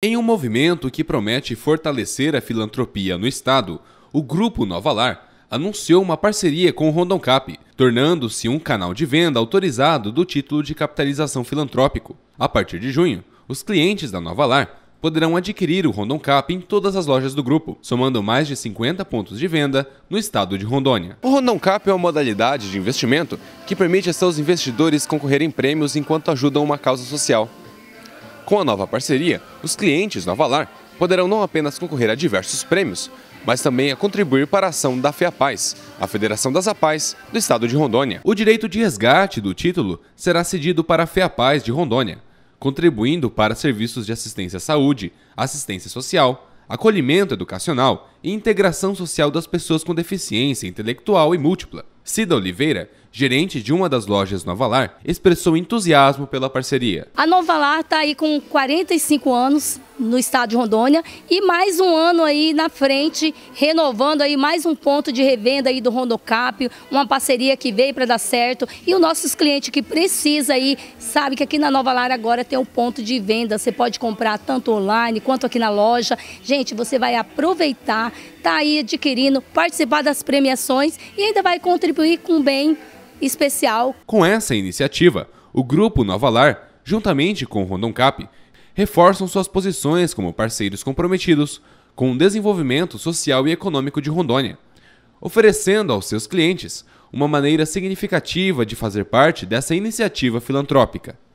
Em um movimento que promete fortalecer a filantropia no estado, o grupo Nova Lar anunciou uma parceria com o Rondon Cap, tornando-se um canal de venda autorizado do título de capitalização filantrópico. A partir de junho, os clientes da Nova Lar poderão adquirir o Rondon Cap em todas as lojas do grupo, somando mais de 50 pontos de venda no estado de Rondônia. O Rondon Cap é uma modalidade de investimento que permite a seus investidores concorrerem prêmios enquanto ajudam uma causa social. Com a nova parceria, os clientes da Avalar poderão não apenas concorrer a diversos prêmios, mas também a contribuir para a ação da FEAPAZ, a Federação das APAES do Estado de Rondônia. O direito de resgate do título será cedido para a FEAPAZ de Rondônia, contribuindo para serviços de assistência à saúde, assistência social, acolhimento educacional e integração social das pessoas com deficiência intelectual e múltipla. Cida Oliveira, gerente de uma das lojas Nova Lar, expressou entusiasmo pela parceria. A Nova Lar está aí com 45 anos no estado de Rondônia e mais um ano aí na frente, renovando aí mais um ponto de revenda aí do Rondocap, uma parceria que veio para dar certo e os nossos clientes que precisa aí, sabe que aqui na Nova Lara agora tem um ponto de venda, você pode comprar tanto online quanto aqui na loja. Gente, você vai aproveitar, tá aí adquirindo, participar das premiações e ainda vai contribuir com um bem especial. Com essa iniciativa, o grupo Nova Lar, juntamente com o Rondon Cap, reforçam suas posições como parceiros comprometidos com o desenvolvimento social e econômico de Rondônia, oferecendo aos seus clientes uma maneira significativa de fazer parte dessa iniciativa filantrópica.